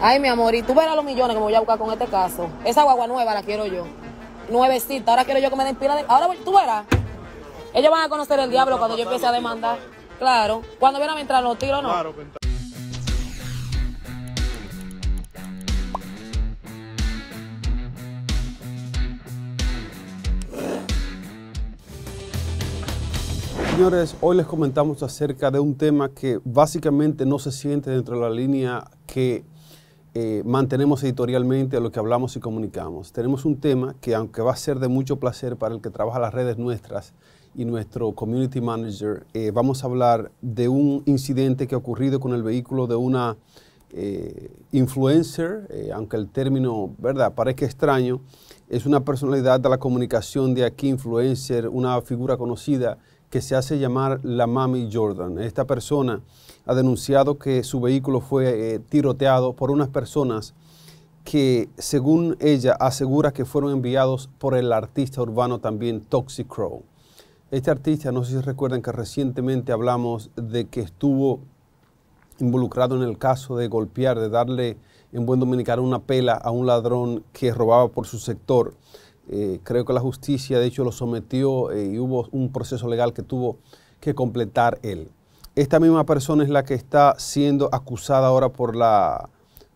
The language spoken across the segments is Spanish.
Ay, mi amor, y tú verás los millones que me voy a buscar con este caso. Esa guagua nueva la quiero yo. Nuevecita, ahora quiero yo que me den pila de. Ahora tú verás. Ellos van a conocer el diablo cuando yo empiece a demandar. Claro. Cuando a entrar los tiros, no. Claro, pues, Señores, hoy les comentamos acerca de un tema que básicamente no se siente dentro de la línea que eh, mantenemos editorialmente lo que hablamos y comunicamos. Tenemos un tema que, aunque va a ser de mucho placer para el que trabaja las redes nuestras y nuestro community manager, eh, vamos a hablar de un incidente que ha ocurrido con el vehículo de una eh, influencer, aunque el término, ¿verdad?, parece extraño. Es una personalidad de la comunicación de aquí, influencer, una figura conocida que se hace llamar la Mami Jordan. Esta persona ha denunciado que su vehículo fue eh, tiroteado por unas personas que, según ella, asegura que fueron enviados por el artista urbano también Toxic Crow. Este artista, no sé si recuerdan que recientemente hablamos de que estuvo involucrado en el caso de golpear, de darle en buen dominicano una pela a un ladrón que robaba por su sector. Eh, creo que la justicia, de hecho, lo sometió eh, y hubo un proceso legal que tuvo que completar él esta misma persona es la que está siendo acusada ahora por la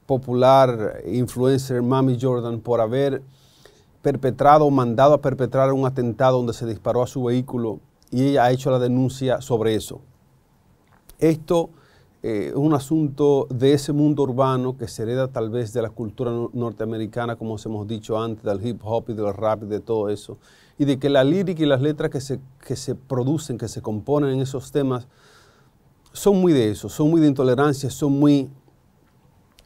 popular influencer Mami Jordan por haber perpetrado o mandado a perpetrar un atentado donde se disparó a su vehículo y ella ha hecho la denuncia sobre eso. Esto es eh, un asunto de ese mundo urbano que se hereda tal vez de la cultura norteamericana, como os hemos dicho antes, del hip hop y del rap y de todo eso, y de que la lírica y las letras que se producen, que se componen en esos temas, son muy de eso, son muy de intolerancia, son muy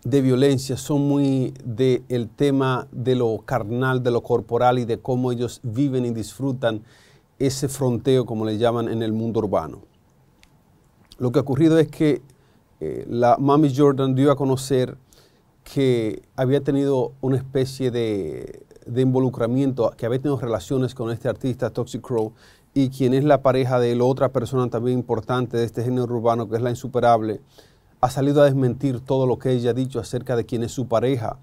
de violencia, son muy del el tema de lo carnal, de lo corporal y de cómo ellos viven y disfrutan ese fronteo, como le llaman en el mundo urbano. Lo que ha ocurrido es que eh, la Mami Jordan dio a conocer que había tenido una especie de, de involucramiento, que había tenido relaciones con este artista, Toxic Crow, y quien es la pareja de la otra persona también importante de este género urbano, que es la insuperable, ha salido a desmentir todo lo que ella ha dicho acerca de quién es su pareja.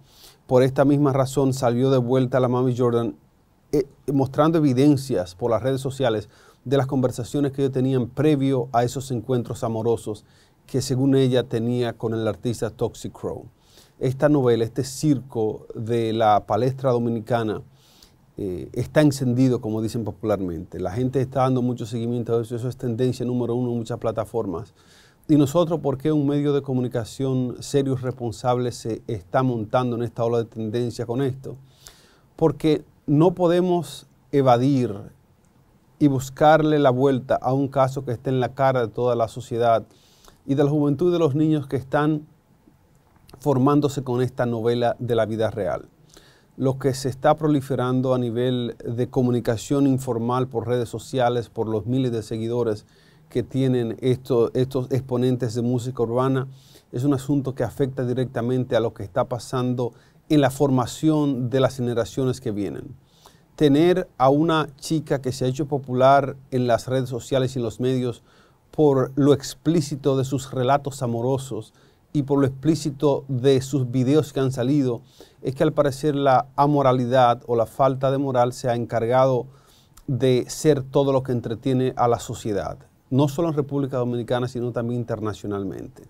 Por esta misma razón salió de vuelta la Mami Jordan eh, mostrando evidencias por las redes sociales de las conversaciones que ellos tenían previo a esos encuentros amorosos que según ella tenía con el artista Toxic Crow. Esta novela, este circo de la palestra dominicana, eh, está encendido, como dicen popularmente. La gente está dando mucho seguimiento a eso, eso es tendencia número uno en muchas plataformas. Y nosotros, ¿por qué un medio de comunicación serio y responsable se está montando en esta ola de tendencia con esto? Porque no podemos evadir y buscarle la vuelta a un caso que esté en la cara de toda la sociedad y de la juventud de los niños que están formándose con esta novela de la vida real lo que se está proliferando a nivel de comunicación informal por redes sociales, por los miles de seguidores que tienen estos, exponentes de música urbana, es un asunto que afecta directamente a lo que está pasando en la formación de las generaciones que vienen. Tener a una chica que se ha hecho popular en las redes sociales y en los medios por lo explícito de sus relatos amorosos, y por lo explícito de sus videos que han salido, es que al parecer la amoralidad o la falta de moral se ha encargado de ser todo lo que entretiene a la sociedad, no solo en República Dominicana, sino también internacionalmente.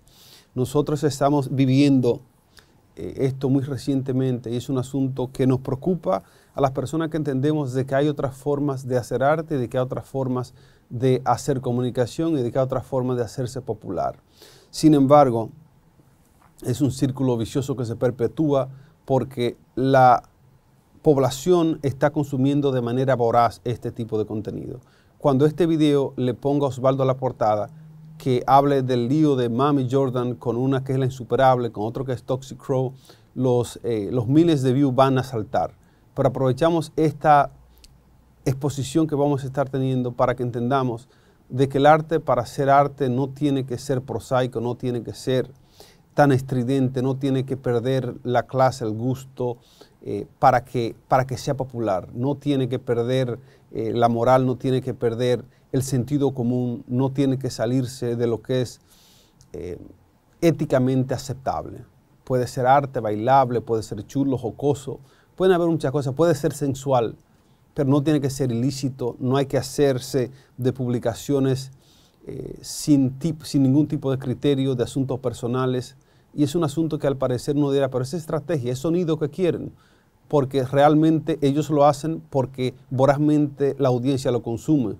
Nosotros estamos viviendo eh, esto muy recientemente y es un asunto que nos preocupa a las personas que entendemos de que hay otras formas de hacer arte, de que hay otras formas de hacer comunicación y de que hay otras formas de hacerse popular. Sin embargo, es un círculo vicioso que se perpetúa porque la población está consumiendo de manera voraz este tipo de contenido. Cuando este video le ponga a Osvaldo a la portada, que hable del lío de Mami Jordan con una que es la insuperable, con otro que es Toxic Crow, los, eh, los miles de views van a saltar. Pero aprovechamos esta exposición que vamos a estar teniendo para que entendamos de que el arte para ser arte no tiene que ser prosaico, no tiene que ser tan estridente, no tiene que perder la clase, el gusto eh, para, que, para que sea popular, no tiene que perder eh, la moral, no tiene que perder el sentido común, no tiene que salirse de lo que es eh, éticamente aceptable. Puede ser arte bailable, puede ser chulo, jocoso, pueden haber muchas cosas, puede ser sensual, pero no tiene que ser ilícito, no hay que hacerse de publicaciones sin, sin ningún tipo de criterio, de asuntos personales y es un asunto que al parecer no diera, pero es estrategia, es sonido que quieren, porque realmente ellos lo hacen porque vorazmente la audiencia lo consume.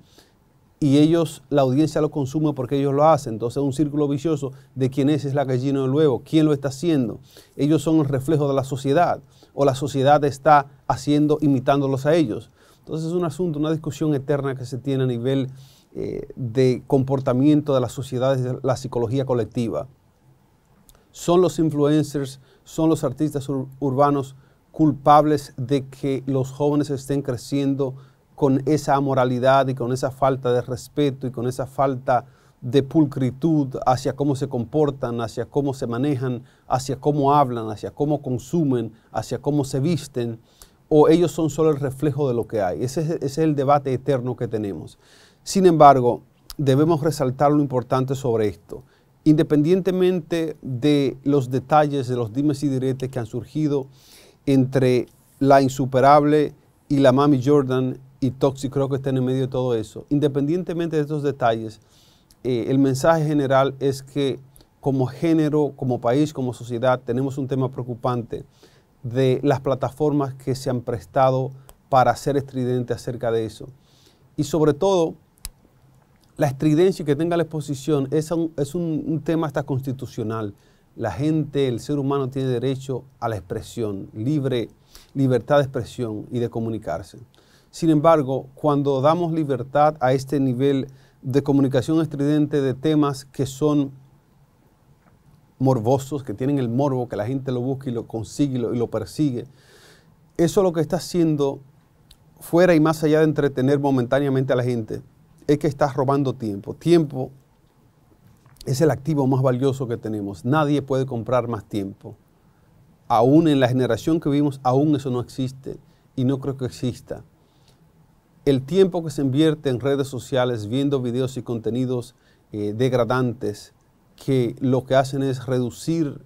Y ellos, la audiencia lo consume porque ellos lo hacen. Entonces es un círculo vicioso de quién es, la gallina el huevo, quién lo está haciendo. Ellos son el reflejo de la sociedad o la sociedad está haciendo, imitándolos a ellos. Entonces es un asunto, una discusión eterna que se tiene a nivel eh, de comportamiento de las sociedades, de la psicología colectiva son los influencers, son los artistas urbanos culpables de que los jóvenes estén creciendo con esa amoralidad y con esa falta de respeto y con esa falta de pulcritud hacia cómo se comportan, hacia cómo se manejan, hacia cómo hablan, hacia cómo consumen, hacia cómo se visten, o ellos son solo el reflejo de lo que hay. ese es el debate eterno que tenemos. Sin embargo, debemos resaltar lo importante sobre esto independientemente de los detalles, de los dimes y diretes que han surgido entre la insuperable y la Mami Jordan y Toxic, creo que está en medio de todo eso. Independientemente de esos detalles, eh, el mensaje general es que como género, como país, como sociedad, tenemos un tema preocupante de las plataformas que se han prestado para ser estridente acerca de eso. Y sobre todo, la estridencia que tenga la exposición es un, es un, tema hasta constitucional. La gente, el ser humano tiene derecho a la expresión, libre, libertad de expresión y de comunicarse. Sin embargo, cuando damos libertad a este nivel de comunicación estridente de temas que son morbosos, que tienen el morbo, que la gente lo busca y lo consigue y lo, y lo persigue, eso lo que está haciendo fuera y más allá de entretener momentáneamente a la gente, es que estás robando tiempo. Tiempo es el activo más valioso que tenemos. Nadie puede comprar más tiempo. Aún en la generación que vivimos, aún eso no existe y no creo que exista. El tiempo que se invierte en redes sociales viendo videos y contenidos eh, degradantes que lo que hacen es reducir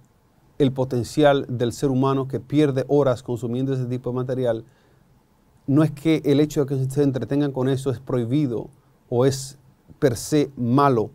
el potencial del ser humano que pierde horas consumiendo ese tipo de material, no es que el hecho de que se entretengan con eso es prohibido, o es per se malo,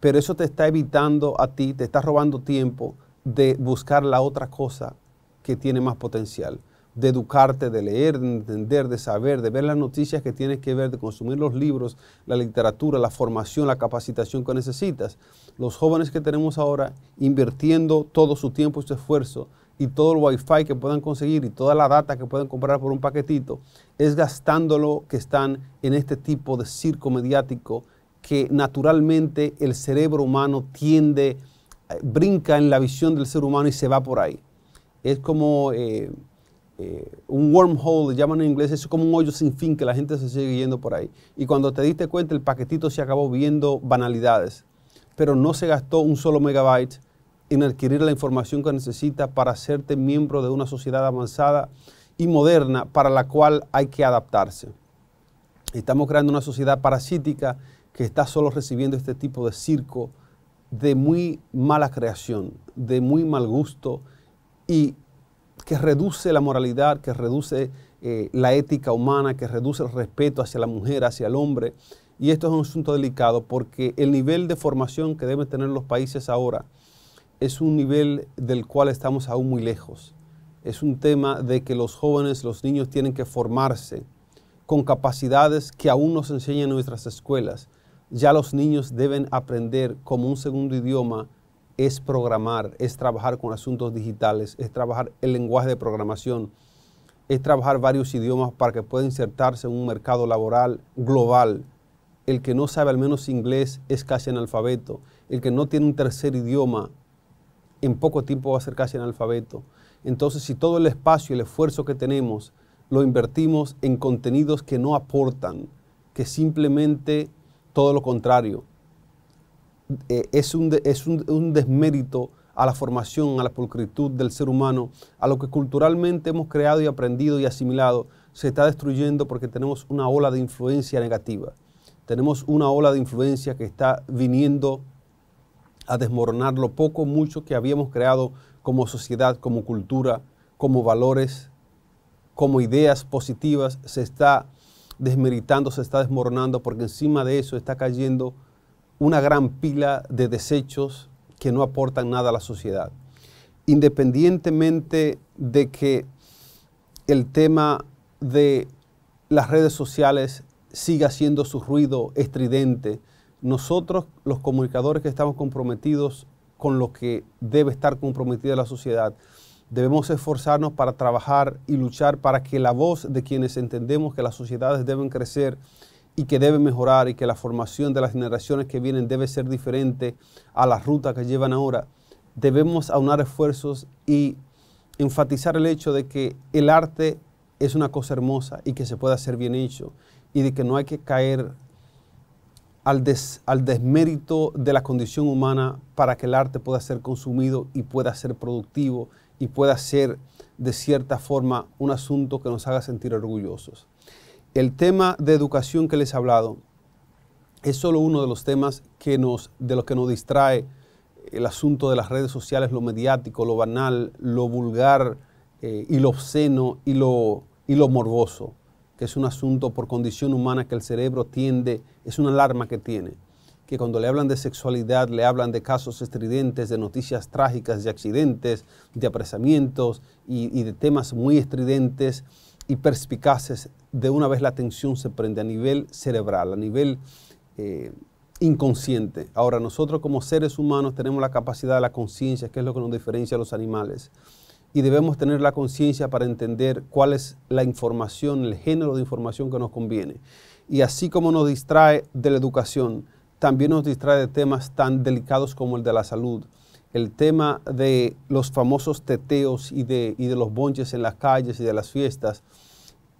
pero eso te está evitando a ti, te está robando tiempo de buscar la otra cosa que tiene más potencial, de educarte, de leer, de entender, de saber, de ver las noticias que tienes que ver, de consumir los libros, la literatura, la formación, la capacitación que necesitas. Los jóvenes que tenemos ahora invirtiendo todo su tiempo y su esfuerzo y todo el wifi que puedan conseguir y toda la data que puedan comprar por un paquetito, es gastándolo que están en este tipo de circo mediático que naturalmente el cerebro humano tiende, eh, brinca en la visión del ser humano y se va por ahí. Es como eh, eh, un wormhole, le llaman en inglés, es como un hoyo sin fin que la gente se sigue yendo por ahí. Y cuando te diste cuenta, el paquetito se acabó viendo banalidades, pero no se gastó un solo megabyte en adquirir la información que necesita para hacerte miembro de una sociedad avanzada y moderna para la cual hay que adaptarse. Estamos creando una sociedad parasítica que está solo recibiendo este tipo de circo de muy mala creación, de muy mal gusto y que reduce la moralidad, que reduce eh, la ética humana, que reduce el respeto hacia la mujer, hacia el hombre. Y esto es un asunto delicado porque el nivel de formación que deben tener los países ahora es un nivel del cual estamos aún muy lejos. Es un tema de que los jóvenes, los niños tienen que formarse con capacidades que aún nos enseñan nuestras escuelas. Ya los niños deben aprender como un segundo idioma es programar, es trabajar con asuntos digitales, es trabajar el lenguaje de programación, es trabajar varios idiomas para que pueda insertarse en un mercado laboral global. El que no sabe al menos inglés es casi analfabeto. El que no tiene un tercer idioma en poco tiempo va a ser casi analfabeto. Entonces, si todo el espacio y el esfuerzo que tenemos lo invertimos en contenidos que no aportan, que simplemente todo lo contrario, eh, es, un, es un, un desmérito a la formación, a la pulcritud del ser humano, a lo que culturalmente hemos creado y aprendido y asimilado, se está destruyendo porque tenemos una ola de influencia negativa. Tenemos una ola de influencia que está viniendo a desmoronar lo poco, mucho que habíamos creado como sociedad, como cultura, como valores, como ideas positivas. Se está desmeritando, se está desmoronando, porque encima de eso está cayendo una gran pila de desechos que no aportan nada a la sociedad. Independientemente de que el tema de las redes sociales siga siendo su ruido estridente, nosotros, los comunicadores que estamos comprometidos con lo que debe estar comprometida la sociedad, debemos esforzarnos para trabajar y luchar para que la voz de quienes entendemos que las sociedades deben crecer y que deben mejorar y que la formación de las generaciones que vienen debe ser diferente a la ruta que llevan ahora, debemos aunar esfuerzos y enfatizar el hecho de que el arte es una cosa hermosa y que se puede hacer bien hecho y de que no hay que caer al, desmérito de la condición humana para que el arte pueda ser consumido y pueda ser productivo y pueda ser de cierta forma un asunto que nos haga sentir orgullosos. El tema de educación que les he hablado es solo uno de los temas que de los que nos distrae el asunto de las redes sociales, lo mediático, lo banal, lo vulgar eh, y lo obsceno y lo, y lo morboso que es un asunto por condición humana que el cerebro tiende, es una alarma que tiene, que cuando le hablan de sexualidad, le hablan de casos estridentes, de noticias trágicas, de accidentes, de apresamientos y, de temas muy estridentes y perspicaces, de una vez la atención se prende a nivel cerebral, a nivel eh, inconsciente. Ahora, nosotros como seres humanos tenemos la capacidad de la conciencia, que es lo que nos diferencia a los animales y debemos tener la conciencia para entender cuál es la información, el género de información que nos conviene. Y así como nos distrae de la educación, también nos distrae de temas tan delicados como el de la salud, el tema de los famosos teteos y de, los bonches en las calles y de las fiestas,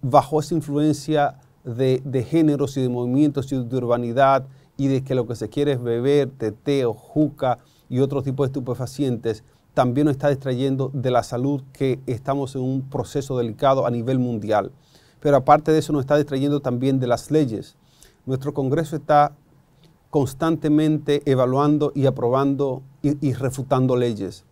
bajo esa influencia de, de géneros y de movimientos y de urbanidad y de que lo que se quiere es beber, teteo, juca y otro tipo de estupefacientes, también nos está distrayendo de la salud que estamos en un proceso delicado a nivel mundial. Pero aparte de eso nos está distrayendo también de las leyes. Nuestro Congreso está constantemente evaluando y aprobando y, refutando leyes,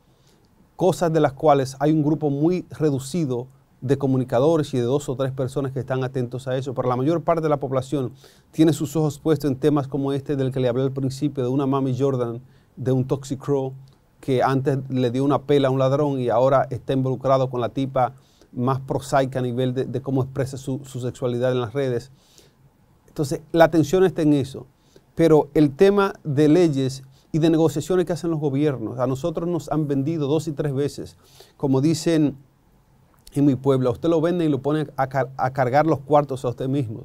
cosas de las cuales hay un grupo muy reducido de comunicadores y de dos o tres personas que están atentos a eso, pero la mayor parte de la población tiene sus ojos puestos en temas como este del que le hablé al principio, de una Mami Jordan, de un Toxic Crow, que antes le dio una pela a un ladrón y ahora está involucrado con la tipa más prosaica a nivel de, cómo expresa su, sexualidad en las redes. Entonces, la atención está en eso. Pero el tema de leyes y de negociaciones que hacen los gobiernos, a nosotros nos han vendido dos y tres veces, como dicen en mi pueblo, a usted lo vende y lo pone a, cargar los cuartos a usted mismo.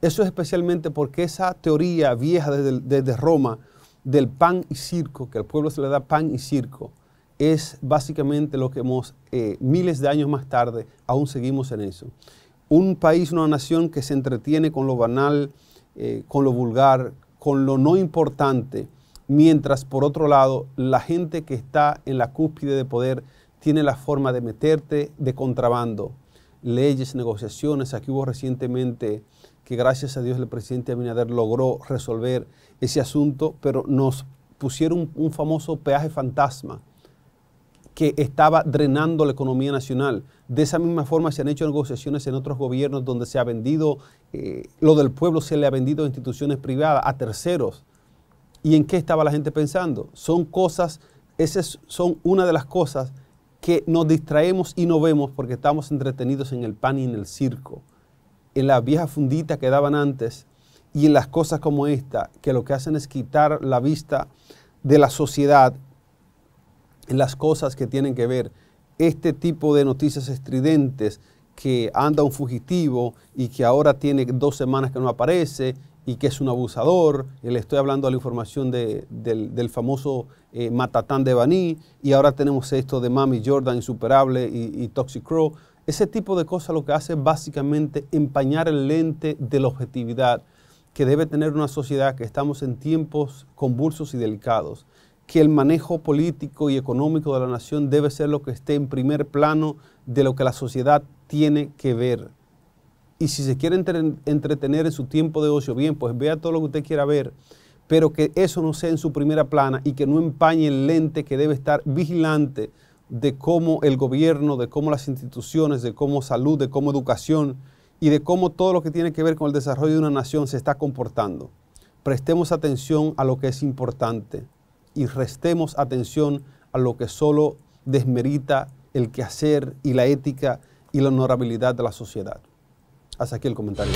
Eso es especialmente porque esa teoría vieja desde, desde Roma, del pan y circo, que al pueblo se le da pan y circo, es básicamente lo que hemos, eh, miles de años más tarde, aún seguimos en eso. Un país, una nación que se entretiene con lo banal, eh, con lo vulgar, con lo no importante, mientras por otro lado la gente que está en la cúspide de poder tiene la forma de meterte de contrabando. Leyes, negociaciones, aquí hubo recientemente que gracias a Dios el presidente Abinader logró resolver ese asunto, pero nos pusieron un famoso peaje fantasma que estaba drenando la economía nacional. De esa misma forma se han hecho negociaciones en otros gobiernos donde se ha vendido, eh, lo del pueblo se le ha vendido a instituciones privadas, a terceros. ¿Y en qué estaba la gente pensando? Son cosas, esas son una de las cosas que nos distraemos y no vemos porque estamos entretenidos en el pan y en el circo en las viejas funditas que daban antes y en las cosas como esta, que lo que hacen es quitar la vista de la sociedad en las cosas que tienen que ver este tipo de noticias estridentes que anda un fugitivo y que ahora tiene dos semanas que no aparece y que es un abusador. Le estoy hablando a la información del, famoso eh, Matatán de Baní y ahora tenemos esto de Mami Jordan insuperable y, y Toxic Crow. Ese tipo de cosas lo que hace es básicamente empañar el lente de la objetividad que debe tener una sociedad que estamos en tiempos convulsos y delicados, que el manejo político y económico de la nación debe ser lo que esté en primer plano de lo que la sociedad tiene que ver. Y si se quiere entretener en su tiempo de ocio, bien, pues vea todo lo que usted quiera ver, pero que eso no sea en su primera plana y que no empañe el lente que debe estar vigilante de cómo el gobierno, de cómo las instituciones, de cómo salud, de cómo educación y de cómo todo lo que tiene que ver con el desarrollo de una nación se está comportando. Prestemos atención a lo que es importante y restemos atención a lo que solo desmerita el quehacer y la ética y la honorabilidad de la sociedad. Hasta aquí el comentario.